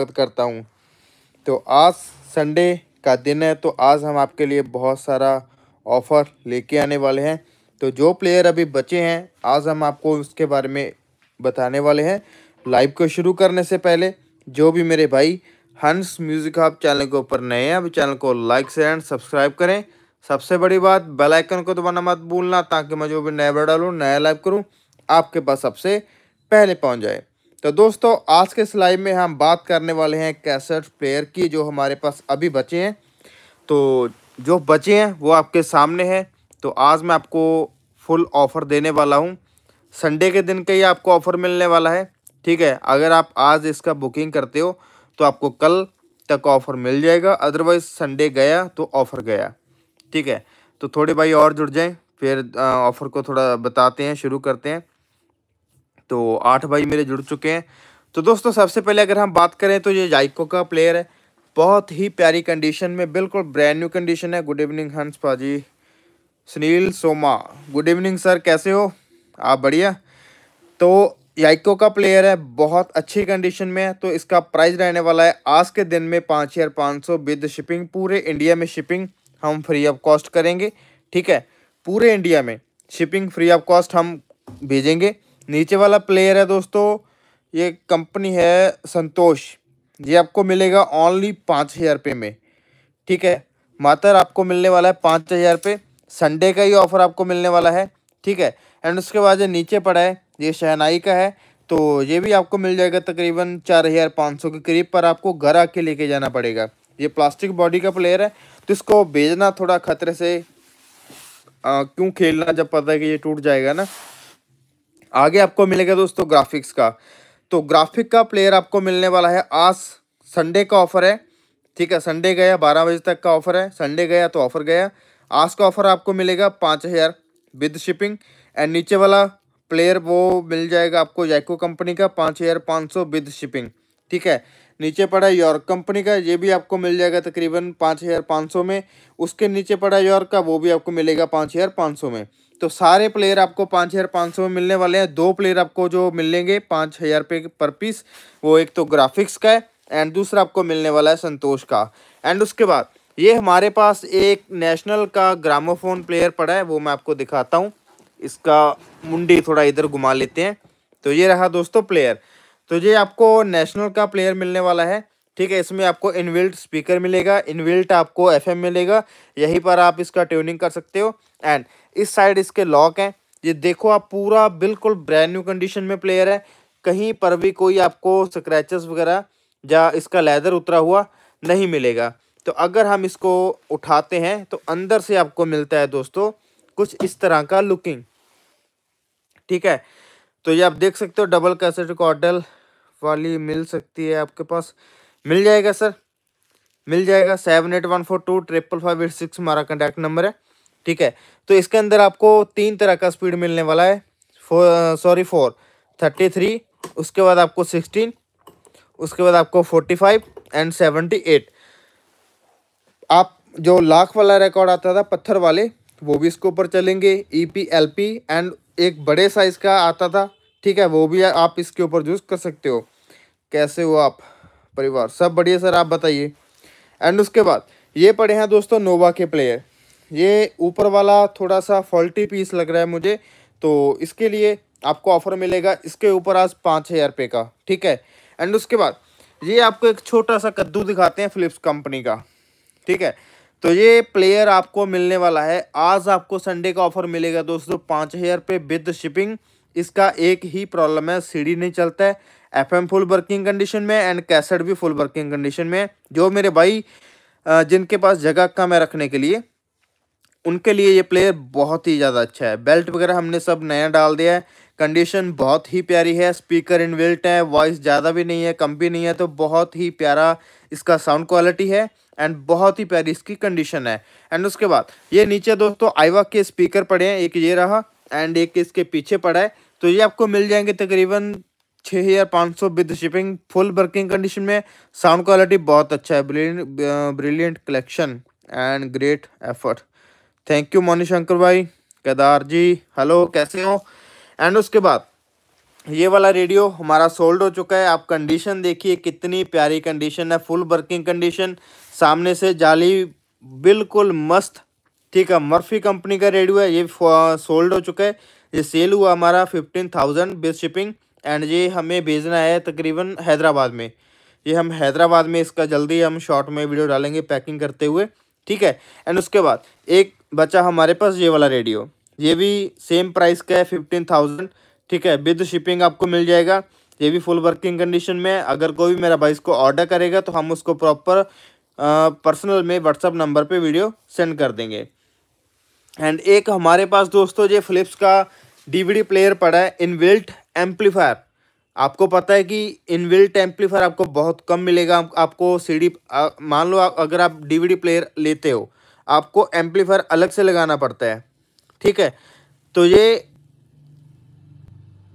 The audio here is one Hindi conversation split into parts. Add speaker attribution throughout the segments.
Speaker 1: स्वागत करता हूँ तो आज संडे का दिन है तो आज हम आपके लिए बहुत सारा ऑफ़र लेके आने वाले हैं तो जो प्लेयर अभी बचे हैं आज हम आपको उसके बारे में बताने वाले हैं लाइव को शुरू करने से पहले जो भी मेरे भाई हंस म्यूज़िक आप चैनल के ऊपर नए हैं अभी चैनल को लाइक शेयर एंड सब्सक्राइब करें सबसे बड़ी बात बेल आइकन को दबाना मत भूलना ताकि मैं जो भी नया वीडियो डालूँ नया लाइव करूँ आपके पास सबसे पहले पहुँच जाए तो दोस्तों आज के सिलाई में हम बात करने वाले हैं कैसेट प्लेयर की जो हमारे पास अभी बचे हैं तो जो बचे हैं वो आपके सामने हैं तो आज मैं आपको फुल ऑफ़र देने वाला हूँ संडे के दिन का ही आपको ऑफ़र मिलने वाला है ठीक है अगर आप आज इसका बुकिंग करते हो तो आपको कल तक ऑफ़र मिल जाएगा अदरवाइज़ संडे गया तो ऑफ़र गया ठीक है तो थोड़े भाई और जुड़ जाएँ फिर ऑफ़र को थोड़ा बताते हैं शुरू करते हैं तो आठ भाई मेरे जुड़ चुके हैं तो दोस्तों सबसे पहले अगर हम बात करें तो ये जाइको का प्लेयर है बहुत ही प्यारी कंडीशन में बिल्कुल ब्रांड न्यू कंडीशन है गुड इवनिंग हंस भाजी Sunil Soma good evening sir कैसे हो आप बढ़िया तो याइको का प्लेयर है बहुत अच्छी कंडीशन में है तो इसका प्राइस रहने वाला है आज के दिन में पाँच हज़ार पाँच सौ विद शिपिंग पूरे इंडिया में शिपिंग हम फ्री ऑफ कॉस्ट करेंगे ठीक है पूरे इंडिया में शिपिंग फ्री ऑफ कॉस्ट हम भेजेंगे नीचे वाला प्लेयर है दोस्तों ये कंपनी है संतोष ये आपको मिलेगा ओनली पाँच हज़ार रुपये में ठीक है मातर आपको मिलने वाला है पाँच हज़ार रुपये संडे का ही ऑफ़र आपको मिलने वाला है ठीक है एंड उसके बाद जो नीचे पड़ा है ये शहनाई का है तो ये भी आपको मिल जाएगा तकरीबन चार हज़ार पाँच सौ के करीब पर आपको घर आके लेके जाना पड़ेगा ये प्लास्टिक बॉडी का प्लेयर है तो इसको भेजना थोड़ा खतरे से क्यों खेलना जब पता है कि ये टूट जाएगा ना आगे आपको मिलेगा दोस्तों ग्राफिक्स का तो ग्राफिक का प्लेयर आपको मिलने वाला है आज संडे का ऑफर है ठीक है संडे गया बारह बजे तक का ऑफर है संडे गया तो ऑफर गया आज का ऑफर आपको मिलेगा पाँच हज़ार विद शिपिंग एंड नीचे वाला प्लेयर वो मिल जाएगा आपको जैको कंपनी का पाँच हज़ार पाँच सौ विद शिपिंग ठीक है नीचे पड़ा यॉर्क कंपनी का ये भी आपको मिल जाएगा तकरीबन पाँच हज़ार पाँच सौ में उसके नीचे पड़ा यॉर्क का वो भी आपको मिलेगा पाँच हज़ार पाँच सौ में तो सारे प्लेयर आपको पाँच हज़ार पाँच सौ में मिलने वाले हैं दो प्लेयर आपको जो मिलेंगे पाँच हज़ार रुपये पर पीस वो एक तो ग्राफिक्स का है एंड दूसरा आपको मिलने वाला है संतोष का एंड उसके बाद ये हमारे पास एक नेशनल का ग्रामोफोन प्लेयर पड़ा है वो मैं आपको दिखाता हूँ इसका मुंडी थोड़ा इधर घुमा लेते हैं तो ये रहा दोस्तों प्लेयर तो ये आपको नेशनल का प्लेयर मिलने वाला है ठीक है इसमें आपको इनविल्ट स्पीकर मिलेगा इनविल्ट आपको एफएम मिलेगा यहीं पर आप इसका ट्यूनिंग कर सकते हो एंड इस साइड इसके लॉक हैं ये देखो आप पूरा बिल्कुल ब्रांड न्यू कंडीशन में प्लेयर है कहीं पर भी कोई आपको स्क्रैचेस वगैरह या इसका लेदर उतरा हुआ नहीं मिलेगा तो अगर हम इसको उठाते हैं तो अंदर से आपको मिलता है दोस्तों कुछ इस तरह का लुकिंग ठीक है तो ये आप देख सकते हो डबल कैसेट कॉर्डल वाली मिल सकती है आपके पास मिल जाएगा सर मिल जाएगा seven eight one four two triple five eight six हमारा कॉन्टैक्ट नंबर है ठीक है तो इसके अंदर आपको तीन तरह का स्पीड मिलने वाला है four sorry four thirty three उसके बाद आपको सिक्सटीन उसके बाद आपको forty five and seventy eight आप जो लाख वाला रिकॉर्ड आता था पत्थर वाले वो भी इसके ऊपर चलेंगे E P L P and एक बड़े साइज़ का आता था ठीक है वो भी आप इसके ऊपर यूज़ कर सकते हो कैसे हो आप परिवार सब बढ़िया सर आप बताइए एंड उसके बाद ये पड़े हैं दोस्तों नोवा के प्लेयर ये ऊपर वाला थोड़ा सा फॉल्टी पीस लग रहा है मुझे तो इसके लिए आपको ऑफर मिलेगा इसके ऊपर आज पाँच हज़ार रुपये का ठीक है एंड उसके बाद ये आपको एक छोटा सा कद्दू दिखाते हैं फिलिप्स कंपनी का ठीक है तो ये प्लेयर आपको मिलने वाला है आज आपको संडे का ऑफर मिलेगा दोस्तों पाँच हज़ार रुपये विद शिपिंग इसका एक ही प्रॉब्लम है सीढ़ी नहीं चलता है एफ फुल वर्किंग कंडीशन में एंड कैसेट भी फुल वर्किंग कंडीशन में जो मेरे भाई जिनके पास जगह कम है रखने के लिए उनके लिए ये प्लेयर बहुत ही ज़्यादा अच्छा है बेल्ट वगैरह हमने सब नया डाल दिया है कंडीशन बहुत ही प्यारी है स्पीकर बिल्ट है वॉइस ज़्यादा भी नहीं है कम भी नहीं है तो बहुत ही प्यारा इसका साउंड क्वालिटी है एंड बहुत ही प्यारी इसकी कंडीशन है एंड उसके बाद ये नीचे दोस्तों आईवा के स्पीकर पड़े हैं एक ये रहा एंड एक इसके पीछे पड़ा है तो ये आपको मिल जाएंगे तकरीबन छः हज़ार पाँच सौ with shipping full working condition में साउंड क्वालिटी बहुत अच्छा है brilliant collection and great effort thank you Moni Shankar भाई केदार जी हेलो कैसे हो एंड उसके बाद ये वाला रेडियो हमारा सोल्ड हो चुका है आप कंडीशन देखिए कितनी प्यारी कंडीशन है फुल वर्किंग कंडीशन सामने से जाली बिल्कुल मस्त ठीक है मर्फी कंपनी का रेडियो है ये सोल्ड हो चुका है ये सेल हुआ हमारा fifteen thousand best shipping and ये हमें भेजना है तकरीबन हैदराबाद में ये हम हैदराबाद में इसका जल्दी हम शॉर्ट में वीडियो डालेंगे पैकिंग करते हुए ठीक है एंड उसके बाद एक बचा हमारे पास ये वाला रेडियो ये भी सेम प्राइस का है फिफ्टीन थाउजेंड ठीक है विद शिपिंग आपको मिल जाएगा ये भी फुल वर्किंग कंडीशन में अगर कोई भी मेरा भाई इसको ऑर्डर करेगा तो हम उसको प्रॉपर पर्सनल में व्हाट्सअप नंबर पे वीडियो सेंड कर देंगे एंड एक हमारे पास दोस्तों ये फ्लिप्स का डीवीडी प्लेयर पड़ा है इनबिल्ट एम्पलीफायर आपको पता है कि इनबिल्ट एम्पलीफायर आपको बहुत कम मिलेगा आपको सीडी मान लो आप अगर आप डीवीडी प्लेयर लेते हो आपको एम्पलीफायर अलग से लगाना पड़ता है ठीक है तो ये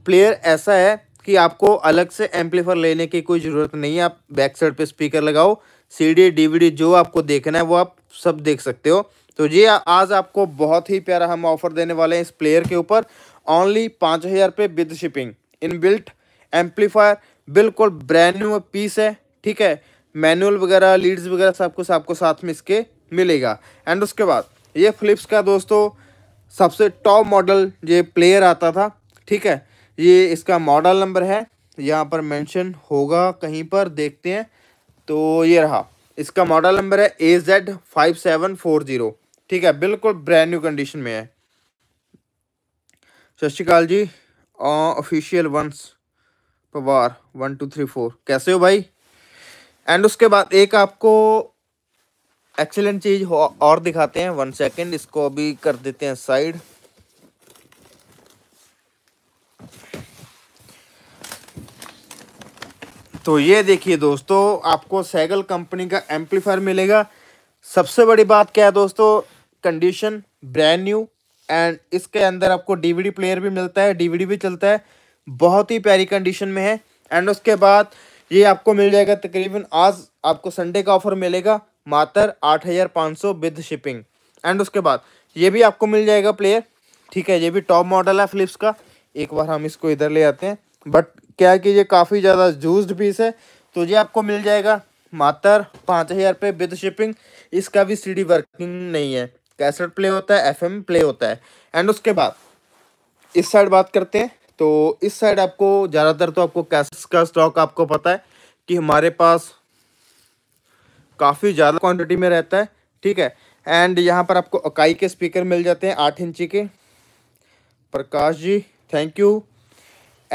Speaker 1: प्लेयर ऐसा है कि आपको अलग से एम्पलीफायर लेने की कोई ज़रूरत नहीं है आप बैक साइड पे स्पीकर लगाओ सीडी डीवीडी जो आपको देखना है वो आप सब देख सकते हो तो ये आज आपको बहुत ही प्यारा हम ऑफर देने वाले हैं इस प्लेयर के ऊपर ऑनली पाँच हज़ार रुपये with shipping in built amplifier बिल्कुल ब्रांड न्यू पीस है ठीक है मैनुअल वगैरह लीड्स वगैरह सब कुछ आपको साथ में इसके मिलेगा एंड उसके बाद ये फ्लिप्स का दोस्तों सबसे टॉप मॉडल ये प्लेयर आता था ठीक है ये इसका मॉडल नंबर है यहाँ पर मेंशन होगा कहीं पर देखते हैं तो ये रहा इसका मॉडल नंबर है A Z five seven four zero ठीक है बिल्कुल ब्रांड न्यू कंडीशन में है सत श्रीकाल जी official Vansh Pawar one two three four कैसे हो भाई एंड उसके बाद एक आपको एक्सेलेंट चीज और दिखाते हैं वन सेकेंड इसको अभी कर देते हैं साइड तो ये देखिए दोस्तों आपको सैगल कंपनी का एम्पलीफायर मिलेगा सबसे बड़ी बात क्या है दोस्तों कंडीशन ब्रांड न्यू एंड इसके अंदर आपको डीवीडी प्लेयर भी मिलता है डीवीडी भी चलता है बहुत ही प्यारी कंडीशन में है एंड उसके बाद ये आपको मिल जाएगा तकरीबन आज आपको संडे का ऑफर मिलेगा मात्र आठ हज़ार पाँच सौ विद शिपिंग एंड उसके बाद ये भी आपको मिल जाएगा प्लेयर ठीक है ये भी टॉप मॉडल है फ्लिप्स का एक बार हम इसको इधर ले आते हैं बट क्या है कि ये काफ़ी ज़्यादा जूज पीस है तो ये आपको मिल जाएगा मात्र पाँच हज़ार रुपये विद शिपिंग इसका भी सीडी वर्किंग नहीं है कैसेट प्ले होता है एफ प्ले होता है एंड उसके बाद इस साइड बात करते हैं तो इस साइड आपको ज़्यादातर तो आपको कैसेट्स का स्टॉक आपको पता है कि हमारे पास काफ़ी ज़्यादा क्वांटिटी में रहता है ठीक है एंड यहाँ पर आपको अकाई के स्पीकर मिल जाते हैं आठ इंची के Prakash ji thank you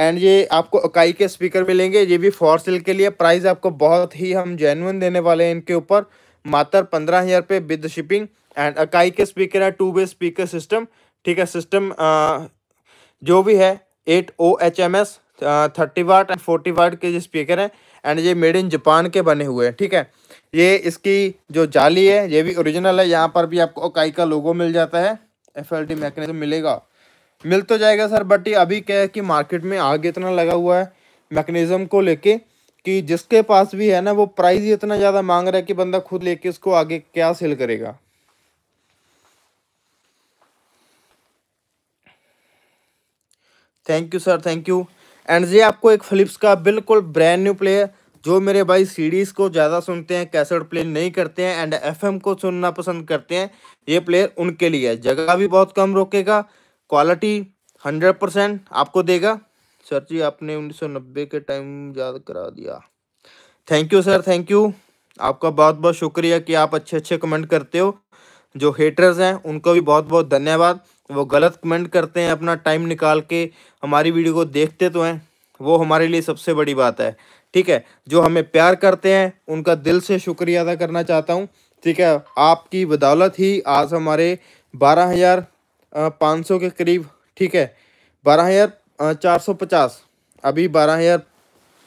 Speaker 1: and ये आपको अकाई के स्पीकर मिलेंगे ये भी फॉर सेल के लिए प्राइस आपको बहुत ही हम जेनुअन देने वाले हैं इनके ऊपर मात्र पंद्रह हज़ार रुपये विद शिपिंग एंड अकाई के स्पीकर है टू वे स्पीकर सिस्टम ठीक है सिस्टम जो भी है eight O H M S thirty watt and forty watt के जो स्पीकर हैं एंड ये मेड इन जापान के बने हुए हैं ठीक है ये इसकी जो जाली है ये भी ओरिजिनल है यहाँ पर भी आपको अकाई का लोगो मिल जाता है एफ एल टी मैकेनिज्म मिलेगा मिल तो जाएगा सर बट ये अभी क्या है कि मार्केट में आगे इतना लगा हुआ है मैकेनिज़्म को लेके कि जिसके पास भी है ना वो प्राइस ही इतना ज़्यादा मांग रहा है कि बंदा खुद लेके इसको आगे क्या सेल करेगा thank you sir thank you and जी आपको एक फिलिप्स का बिल्कुल ब्रांड न्यू प्लेयर जो मेरे भाई सीडीज़ को ज़्यादा सुनते हैं कैसेट प्ले नहीं करते हैं एंड एफएम को सुनना पसंद करते हैं ये प्लेयर उनके लिए है जगह भी बहुत कम रोकेगा क्वालिटी हंड्रेड परसेंट आपको देगा सर जी आपने उन्नीस सौ नब्बे के टाइम याद करा दिया thank you sir thank you आपका बहुत बहुत शुक्रिया कि आप अच्छे अच्छे कमेंट करते हो जो हेटर्स हैं उनको भी बहुत बहुत धन्यवाद वो गलत कमेंट करते हैं अपना टाइम निकाल के हमारी वीडियो को देखते तो हैं वो हमारे लिए सबसे बड़ी बात है ठीक है जो हमें प्यार करते हैं उनका दिल से शुक्रिया अदा करना चाहता हूँ ठीक है आपकी बदौलत ही आज हमारे बारह हज़ार पाँच सौ के करीब ठीक है बारह हज़ार चार सौ पचास अभी बारह हज़ार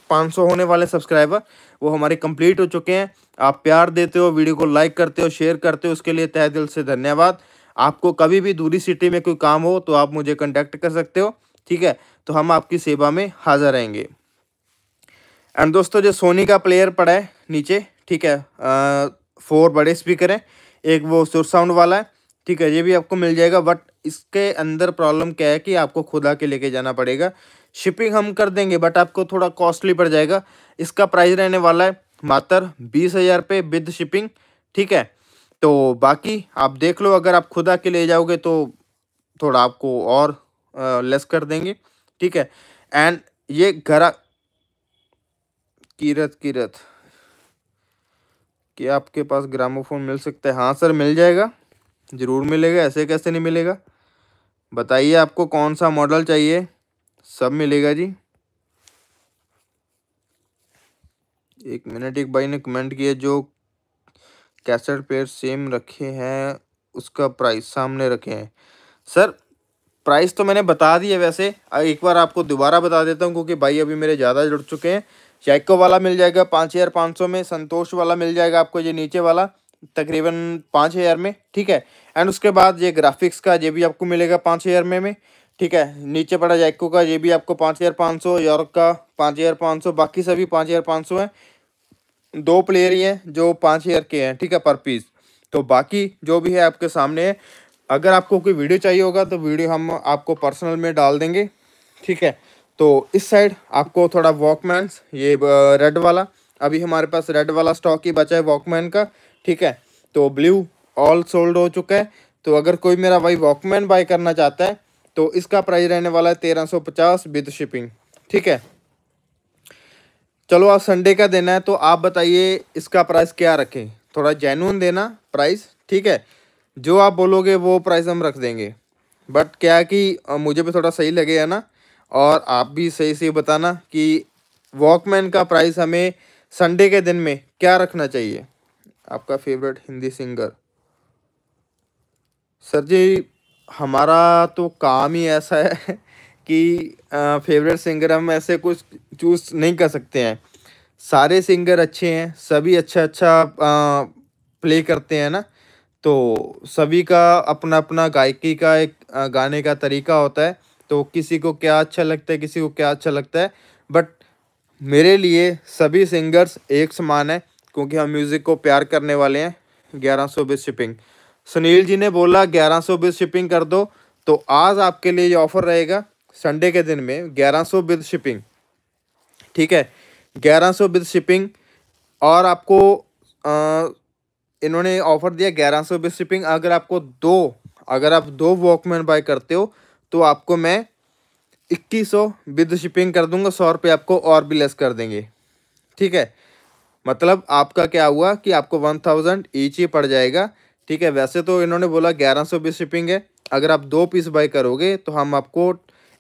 Speaker 1: पाँच सौ होने वाले सब्सक्राइबर वो हमारे कंप्लीट हो चुके हैं आप प्यार देते हो वीडियो को लाइक करते हो शेयर करते हो उसके लिए तय दिल से धन्यवाद आपको कभी भी दूरी सिटी में कोई काम हो तो आप मुझे कंटेक्ट कर सकते हो ठीक है तो हम आपकी सेवा में हाजिर रहेंगे एंड दोस्तों जो सोनी का प्लेयर पड़ा है नीचे ठीक है आ, फोर बड़े स्पीकर हैं एक वो सुर साउंड वाला है ठीक है ये भी आपको मिल जाएगा बट इसके अंदर प्रॉब्लम क्या है कि आपको खुदा के लेके जाना पड़ेगा शिपिंग हम कर देंगे बट आपको थोड़ा कॉस्टली पड़ जाएगा इसका प्राइस रहने वाला है मात्र बीस हज़ार रुपये विद शिपिंग ठीक है तो बाकी आप देख लो अगर आप खुदा के ले जाओगे तो थोड़ा आपको और आ, लेस कर देंगे ठीक है एंड ये घरा कीरत कीरत कि आपके पास ग्रामोफोन मिल सकता है हाँ सर मिल जाएगा ज़रूर मिलेगा ऐसे कैसे नहीं मिलेगा बताइए आपको कौन सा मॉडल चाहिए सब मिलेगा जी एक मिनट एक भाई ने कमेंट किया जो कैसेट पेयर सेम रखे हैं उसका प्राइस सामने रखे हैं सर प्राइस तो मैंने बता दिया वैसे एक बार आपको दोबारा बता देता हूँ क्योंकि भाई अभी मेरे ज़्यादा जुड़ चुके हैं जैको वाला मिल जाएगा पाँच हज़ार पाँच सौ में संतोष वाला मिल जाएगा आपको ये नीचे वाला तकरीबन पाँच हज़ार में ठीक है एंड उसके बाद ये ग्राफिक्स का ये भी आपको मिलेगा पाँच हज़ार में में ठीक है नीचे पड़ा जैको का ये भी आपको पाँच हज़ार पाँच सौ यॉर्क का पाँच हज़ार पाँच सौ बाकी सभी पाँच हज़ार पाँच सौ है दो प्लेयर ही हैं जो पाँच ईयर के हैं ठीक है पर पीस तो बाकी जो भी है आपके सामने है अगर आपको कोई वीडियो चाहिए होगा तो वीडियो हम आपको पर्सनल में डाल देंगे ठीक है तो इस साइड आपको थोड़ा वॉकमैन ये रेड वाला अभी हमारे पास रेड वाला स्टॉक ही बचा है वॉकमैन का ठीक है तो ब्लू ऑल सोल्ड हो चुका है तो अगर कोई मेरा भाई वॉकमैन बाय करना चाहता है तो इसका प्राइस रहने वाला है तेरह सौ पचास विद शिपिंग ठीक है चलो आज संडे का देना है तो आप बताइए इसका प्राइस क्या रखें थोड़ा जेनुअन देना प्राइस ठीक है जो आप बोलोगे वो प्राइस हम रख देंगे बट क्या कि मुझे भी थोड़ा सही लगे है ना और आप भी सही से बताना कि वॉकमैन का प्राइस हमें संडे के दिन में क्या रखना चाहिए आपका फेवरेट हिंदी सिंगर सर जी हमारा तो काम ही ऐसा है कि फेवरेट सिंगर हम ऐसे कुछ चूज नहीं कर सकते हैं सारे सिंगर अच्छे हैं सभी अच्छा अच्छा प्ले करते हैं ना तो सभी का अपना अपना गायकी का एक गाने का तरीका होता है तो किसी को क्या अच्छा लगता है किसी को क्या अच्छा लगता है बट मेरे लिए सभी सिंगर्स एक समान है क्योंकि हम म्यूज़िक को प्यार करने वाले हैं ग्यारह सौ बीस शिपिंग सुनील जी ने बोला ग्यारह सौ बीस शिपिंग कर दो तो आज आपके लिए ये ऑफ़र रहेगा संडे के दिन में ग्यारह सौ विद शिपिंग ठीक है ग्यारह सौ विद शिपिंग और आपको आ, इन्होंने ऑफर दिया ग्यारह सौ विद शिपिंग अगर आपको दो अगर आप दो वॉकमैन बाय करते हो तो आपको मैं इक्कीस सौ विद शिपिंग कर दूंगा सौ रुपये आपको और भी लेस कर देंगे ठीक है मतलब आपका क्या हुआ कि आपको वन थाउजेंड ईच ही पड़ जाएगा ठीक है वैसे तो इन्होंने बोला ग्यारह सौ भी शिपिंग है अगर आप दो पीस बाई करोगे तो हम आपको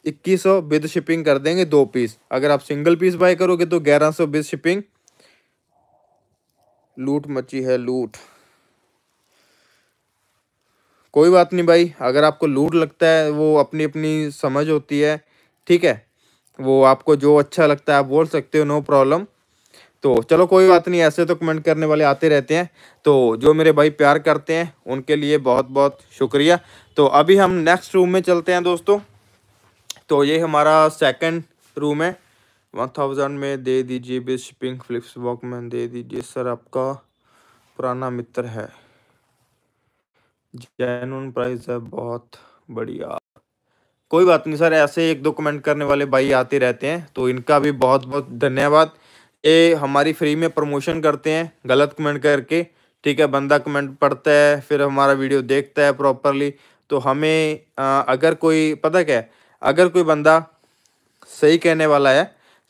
Speaker 1: इक्कीस सौ विद शिपिंग कर देंगे दो पीस अगर आप सिंगल पीस बाय करोगे तो ग्यारह सौ विद शिपिंग लूट मची है लूट कोई बात नहीं भाई अगर आपको लूट लगता है वो अपनी अपनी समझ होती है ठीक है वो आपको जो अच्छा लगता है आप बोल सकते हो नो प्रॉब्लम तो चलो कोई बात नहीं ऐसे तो कमेंट करने वाले आते रहते हैं तो जो मेरे भाई प्यार करते हैं उनके लिए बहुत बहुत शुक्रिया तो अभी हम नेक्स्ट रूम में चलते हैं दोस्तों तो ये हमारा सेकंड रूम है वन थाउजेंड में दे दीजिए बिल शिपिंग फ्लिप्स बॉक में दे दीजिए सर आपका पुराना मित्र है जैन प्राइस है बहुत बढ़िया कोई बात नहीं सर ऐसे एक दो कमेंट करने वाले भाई आते रहते हैं तो इनका भी बहुत बहुत धन्यवाद ये हमारी फ्री में प्रमोशन करते हैं गलत कमेंट करके ठीक है बंदा कमेंट पढ़ता है फिर हमारा वीडियो देखता है प्रॉपरली तो हमें आ, अगर कोई पता क्या है अगर कोई बंदा सही कहने वाला है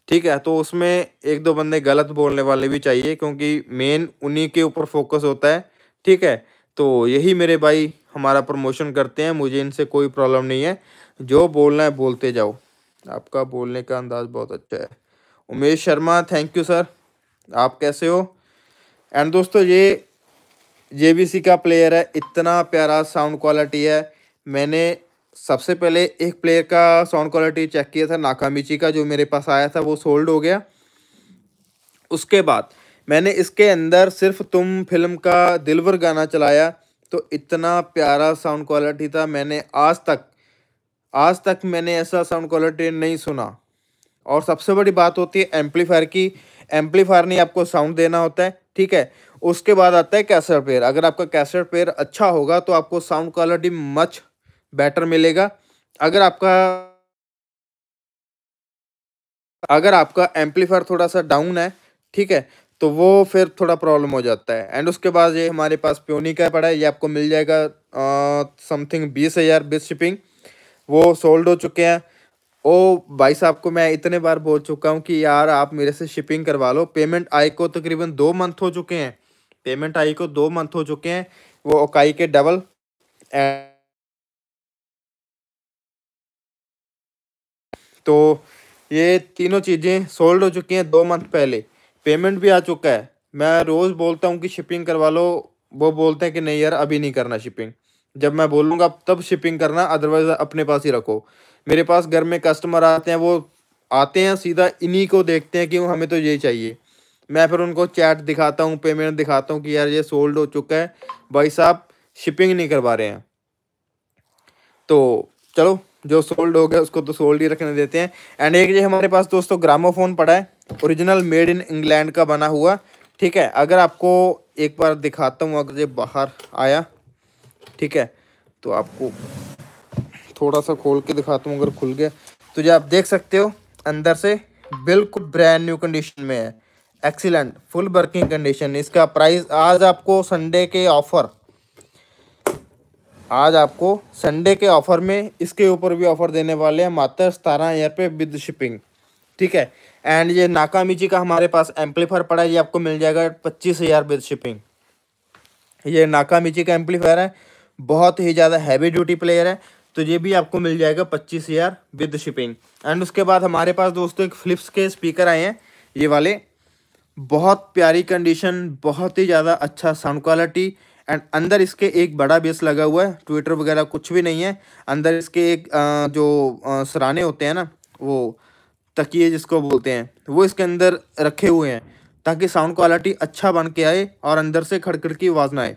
Speaker 1: ठीक है तो उसमें एक दो बंदे गलत बोलने वाले भी चाहिए क्योंकि मेन उन्हीं के ऊपर फोकस होता है ठीक है तो यही मेरे भाई हमारा प्रमोशन करते हैं मुझे इनसे कोई प्रॉब्लम नहीं है जो बोलना है बोलते जाओ आपका बोलने का अंदाज बहुत अच्छा है Umesh Sharma thank you sir आप कैसे हो एंड दोस्तों ये जे का प्लेयर है इतना प्यारा साउंड क्वालिटी है मैंने सबसे पहले एक प्लेयर का साउंड क्वालिटी चेक किया था नाकामिची का जो मेरे पास आया था वो सोल्ड हो गया उसके बाद मैंने इसके अंदर सिर्फ तुम फिल्म का दिलवर गाना चलाया तो इतना प्यारा साउंड क्वालिटी था मैंने आज तक आज तक मैंने ऐसा साउंड क्वालिटी नहीं सुना और सबसे बड़ी बात होती है एम्पलीफायर की एम्पलीफायर नहीं आपको साउंड देना होता है ठीक है उसके बाद आता है कैसेट पेयर अगर आपका कैसेट पेयर अच्छा होगा तो आपको साउंड क्वालिटी मच बेटर मिलेगा अगर आपका अगर आपका एम्पलीफायर थोड़ा सा डाउन है ठीक है तो वो फिर थोड़ा प्रॉब्लम हो जाता है एंड उसके बाद ये हमारे पास प्योनी का पड़ा है ये आपको मिल जाएगा समथिंग बीस हज़ार बीस शिपिंग वो सोल्ड हो चुके हैं ओ भाई साहब को मैं इतने बार बोल चुका हूँ कि यार आप मेरे से शिपिंग करवा लो पेमेंट आई को तकरीबन दो मंथ हो चुके हैं पेमेंट आई को दो मंथ हो चुके हैं वो ओकाई के डबल एंड तो ये तीनों चीज़ें सोल्ड हो चुकी हैं दो मंथ पहले पेमेंट भी आ चुका है मैं रोज़ बोलता हूँ कि शिपिंग करवा लो वो बोलते हैं कि नहीं यार अभी नहीं करना शिपिंग जब मैं बोलूँगा तब शिपिंग करना अदरवाइज़ अपने पास ही रखो मेरे पास घर में कस्टमर आते हैं वो आते हैं सीधा इन्हीं को देखते हैं कि हमें तो ये चाहिए मैं फिर उनको चैट दिखाता हूँ पेमेंट दिखाता हूँ कि यार ये सोल्ड हो चुका है भाई साहब शिपिंग नहीं करवा रहे हैं तो चलो जो सोल्ड हो गया उसको तो सोल्ड ही रखने देते हैं एंड एक ये हमारे पास दोस्तों ग्रामोफोन पड़ा है ओरिजिनल मेड इन इंग्लैंड का बना हुआ ठीक है अगर आपको एक बार दिखाता हूँ अगर ये बाहर आया ठीक है तो आपको थोड़ा सा खोल के दिखाता हूँ अगर खुल गया तो ये आप देख सकते हो अंदर से बिल्कुल ब्रांड न्यू कंडीशन में है एक्सीलेंट फुल वर्किंग कंडीशन इसका प्राइस आज आपको संडे के ऑफ़र आज आपको संडे के ऑफर में इसके ऊपर भी ऑफर देने वाले हैं मात्र सतारह हज़ार रुपये विद शिपिंग ठीक है एंड ये नाकामीची का हमारे पास एम्पलीफायर पड़ा है ये आपको मिल जाएगा पच्चीस हज़ार विद शिपिंग ये नाकामीची का एम्पलीफायर है बहुत ही ज़्यादा हैवी ड्यूटी प्लेयर है तो ये भी आपको मिल जाएगा पच्चीस हज़ार विद शिपिंग एंड उसके बाद हमारे पास दोस्तों एक फ़्लिप्स के स्पीकर आए हैं ये वाले बहुत प्यारी कंडीशन बहुत ही ज़्यादा अच्छा साउंड क्वालिटी एंड अंदर इसके एक बड़ा बेस लगा हुआ है ट्विटर वगैरह कुछ भी नहीं है अंदर इसके एक आ, जो आ, सराने होते हैं ना वो तकिए जिसको बोलते हैं वो इसके अंदर रखे हुए हैं ताकि साउंड क्वालिटी अच्छा बन के आए और अंदर से खड़खड़ की आवाज़ ना आए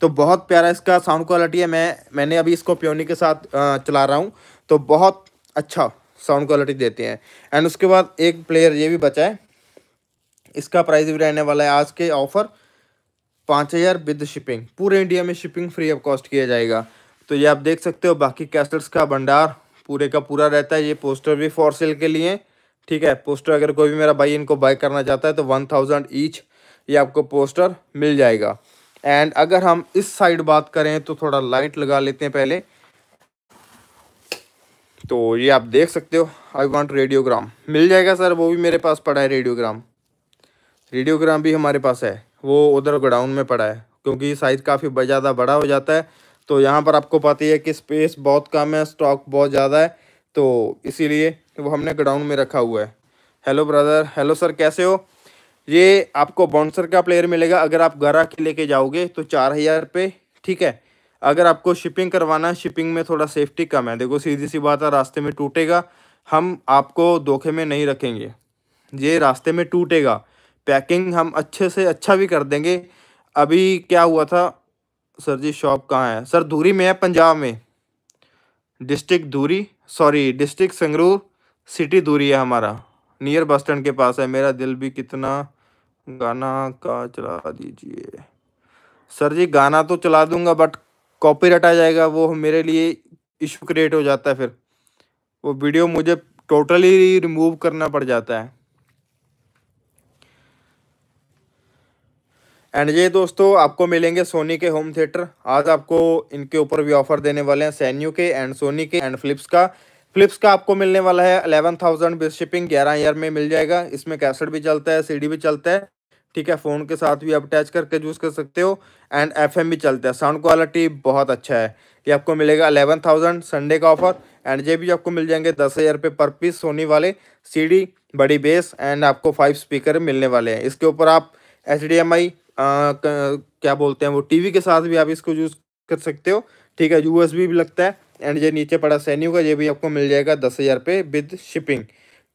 Speaker 1: तो बहुत प्यारा इसका साउंड क्वालिटी है मैं मैंने अभी इसको प्योनी के साथ चला रहा हूँ तो बहुत अच्छा साउंड क्वालिटी देते हैं एंड उसके बाद एक प्लेयर ये भी बचा है इसका प्राइस भी रहने वाला है आज के ऑफ़र पाँच हज़ार विद शिपिंग पूरे इंडिया में शिपिंग फ्री ऑफ कॉस्ट किया जाएगा तो ये आप देख सकते हो बाकी कैसल्स का भंडार पूरे का पूरा रहता है ये पोस्टर भी फॉर सेल के लिए ठीक है पोस्टर अगर कोई भी मेरा भाई इनको बाय करना चाहता है तो वन थाउजेंड ईच ये आपको पोस्टर मिल जाएगा एंड अगर हम इस साइड बात करें तो थोड़ा लाइट लगा लेते हैं पहले तो ये आप देख सकते हो आई वॉन्ट रेडियोग्राम मिल जाएगा सर वो भी मेरे पास पड़ा है रेडियोग्राम रेडियोग्राम भी हमारे पास है वो उधर गोडाउन में पड़ा है क्योंकि साइज़ काफ़ी ज़्यादा बड़ा हो जाता है तो यहाँ पर आपको पता ही है कि स्पेस बहुत कम है स्टॉक बहुत ज़्यादा है तो इसीलिए वो हमने ग्राउंड में रखा हुआ है हेलो ब्रदर हेलो सर कैसे हो ये आपको बाउंसर का प्लेयर मिलेगा अगर आप घर के लेके जाओगे तो चार हज़ार रुपये ठीक है अगर आपको शिपिंग करवाना है शिपिंग में थोड़ा सेफ्टी कम है देखो सीधी सी बात है रास्ते में टूटेगा हम आपको धोखे में नहीं रखेंगे ये रास्ते में टूटेगा पैकिंग हम अच्छे से अच्छा भी कर देंगे अभी क्या हुआ था सर जी शॉप कहाँ है सर दूरी में है पंजाब में डिस्ट्रिक्ट दूरी सॉरी डिस्ट्रिक्ट संगरूर सिटी दूरी है हमारा नियर बस स्टैंड के पास है मेरा दिल भी कितना गाना का चला दीजिए सर जी गाना तो चला दूंगा बट कॉपी आ जाएगा वो मेरे लिए इशू क्रिएट हो जाता है फिर वो वीडियो मुझे टोटली रिमूव करना पड़ जाता है एंड ये दोस्तों आपको मिलेंगे सोनी के होम थिएटर आज आपको इनके ऊपर भी ऑफर देने वाले हैं सैन्यू के एंड सोनी के एंड फ्लिप्स का फ्लिप्स का आपको मिलने वाला है अलेवन थाउजेंड बिल शिपिंग ग्यारह ईयर में मिल जाएगा इसमें कैसेट भी चलता है सीडी भी चलता है ठीक है फ़ोन के साथ भी आप अटैच करके यूज़ कर सकते हो एंड एफएम भी चलता है साउंड क्वालिटी बहुत अच्छा है ये आपको मिलेगा अलेवन थाउजेंड संडे का ऑफर एंड ये भी आपको मिल जाएंगे दस हज़ार रुपये पर पीस सोनी वाले सीडी बड़ी बेस एंड आपको फाइव स्पीकर मिलने वाले हैं इसके ऊपर आप एच डी एम आई आ, क्या बोलते हैं वो टीवी के साथ भी आप इसको यूज़ कर सकते हो ठीक है यूएसबी भी लगता है एंड ये नीचे पड़ा सैन्यू का ये भी आपको मिल जाएगा दस हज़ार पे विद शिपिंग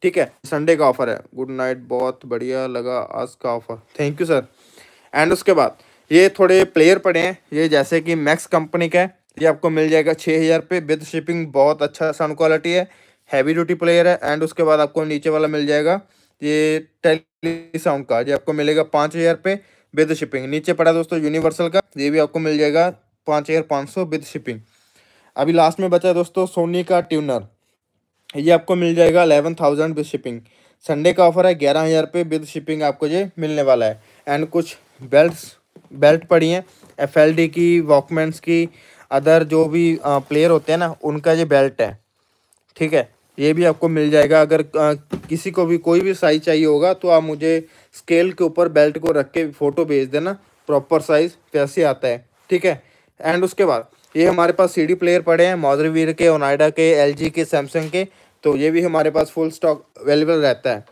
Speaker 1: ठीक है संडे का ऑफर है गुड नाइट बहुत बढ़िया लगा आज का offer thank you sir and उसके बाद ये थोड़े प्लेयर पड़े हैं ये जैसे कि मैक्स कंपनी का है ये आपको मिल जाएगा छः हज़ार पे विद शिपिंग बहुत अच्छा साउंड क्वालिटी है हैवी ड्यूटी प्लेयर है एंड उसके बाद आपको नीचे वाला मिल जाएगा ये टेली साउंड का ये आपको मिलेगा पाँच हज़ार पे विद शिपिंग नीचे पड़ा दोस्तों यूनिवर्सल का ये भी आपको मिल जाएगा पाँच हज़ार पाँच सौ विद शिपिंग अभी लास्ट में बचा दोस्तों सोनी का ट्यूनर ये आपको मिल जाएगा eleven thousand with shipping Sunday का ऑफर है ग्यारह हज़ार रुपये विद शिपिंग आपको ये मिलने वाला है एंड कुछ बेल्ट बेल्ट पड़ी हैं एफ की वॉकमेंट्स की अदर जो भी प्लेयर होते हैं ना उनका ये बेल्ट है ठीक है ये भी आपको मिल जाएगा अगर किसी को भी कोई भी साइज चाहिए होगा तो आप मुझे स्केल के ऊपर बेल्ट को रख के फोटो भेज देना प्रॉपर साइज कैसे आता है ठीक है एंड उसके बाद ये हमारे पास सीडी प्लेयर पड़े हैं मॉदरवीर के ओनाइडा के एलजी के सैमसंग के तो ये भी हमारे पास फुल स्टॉक अवेलेबल रहता है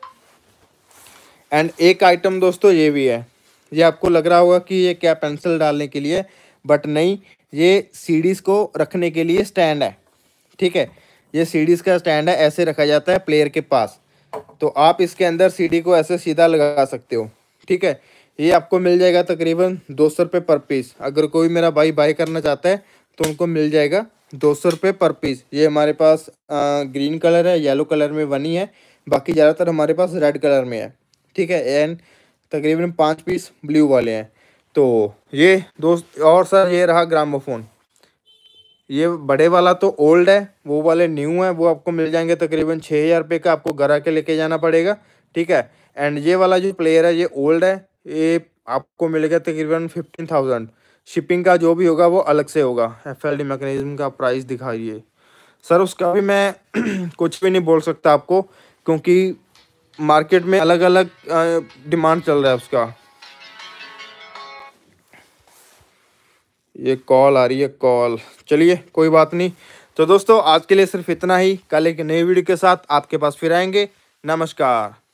Speaker 1: एंड एक आइटम दोस्तों ये भी है ये आपको लग रहा होगा कि ये क्या पेंसिल डालने के लिए बट नहीं ये सीडीज़ को रखने के लिए स्टैंड है ठीक है ये सीडीज़ का स्टैंड है ऐसे रखा जाता है प्लेयर के पास तो आप इसके अंदर सीडी को ऐसे सीधा लगा सकते हो ठीक है ये आपको मिल जाएगा तकरीबन दो सौ रुपये पर पीस अगर कोई मेरा भाई बाई करना चाहता है तो उनको मिल जाएगा दो सौ रुपये पर पीस ये हमारे पास आ, ग्रीन कलर है येलो कलर में वनी है बाकी ज़्यादातर हमारे पास रेड कलर में है ठीक है एंड तकरीबन पाँच पीस ब्लू वाले हैं तो ये दोस्त और सर ये रहा ग्रामोफोन ये बड़े वाला तो ओल्ड है वो वाले न्यू है वो आपको मिल जाएंगे तकरीबन छः हज़ार रुपये का आपको घर आके लेके जाना पड़ेगा ठीक है एंड ये वाला जो प्लेयर है ये ओल्ड है ये आपको मिलेगा तकरीबन फिफ्टीन थाउजेंड शिपिंग का जो भी होगा वो अलग से होगा एफ एल डी मैकेनिज्म का प्राइस दिखाइए सर उसका भी मैं कुछ भी नहीं बोल सकता आपको क्योंकि मार्केट में अलग अलग डिमांड चल रहा है उसका ये कॉल आ रही है कॉल चलिए कोई बात नहीं तो दोस्तों आज के लिए सिर्फ इतना ही कल एक नई वीडियो के साथ आपके पास फिर आएंगे नमस्कार